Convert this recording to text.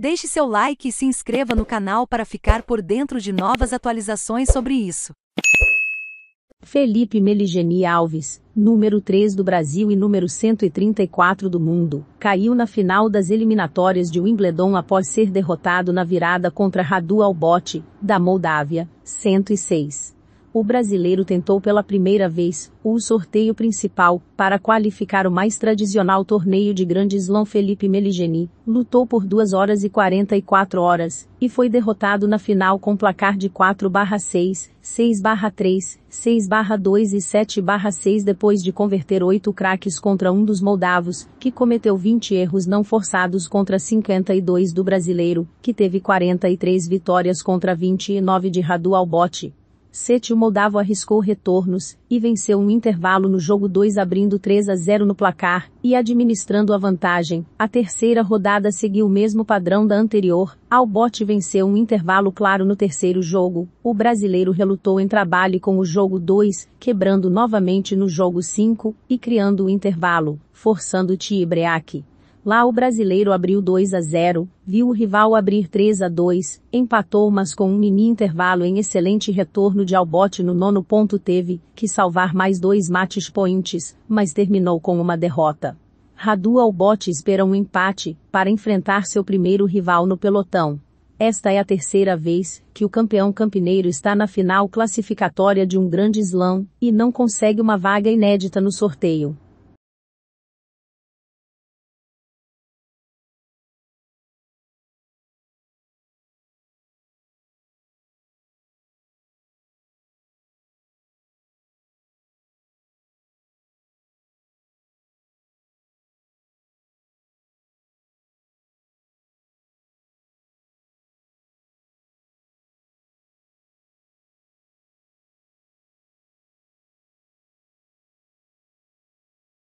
Deixe seu like e se inscreva no canal para ficar por dentro de novas atualizações sobre isso. Felipe Meligeni Alves, número 3 do Brasil e número 134 do mundo, caiu na final das eliminatórias de Wimbledon após ser derrotado na virada contra Radu Albote, da Moldávia, 106 o brasileiro tentou pela primeira vez o sorteio principal para qualificar o mais tradicional torneio de Grande Slam Felipe Meligeni, lutou por 2 horas e 44 horas e foi derrotado na final com placar de 4/6, 6/3, 6/2 e 7/6 depois de converter oito craques contra um dos moldavos, que cometeu 20 erros não forçados contra 52 do brasileiro, que teve 43 vitórias contra 29 de Radu Albote. Sete o moldavo arriscou retornos e venceu um intervalo no jogo 2 abrindo 3 a 0 no placar e administrando a vantagem. A terceira rodada seguiu o mesmo padrão da anterior. Albote venceu um intervalo claro no terceiro jogo. O brasileiro relutou em trabalho com o jogo 2, quebrando novamente no jogo 5 e criando o intervalo, forçando o Tibreac. Lá o brasileiro abriu 2 a 0, viu o rival abrir 3 a 2, empatou mas com um mini intervalo em excelente retorno de Albote no nono ponto teve que salvar mais dois match points, mas terminou com uma derrota. Radu Albote espera um empate para enfrentar seu primeiro rival no pelotão. Esta é a terceira vez que o campeão campineiro está na final classificatória de um grande slam e não consegue uma vaga inédita no sorteio.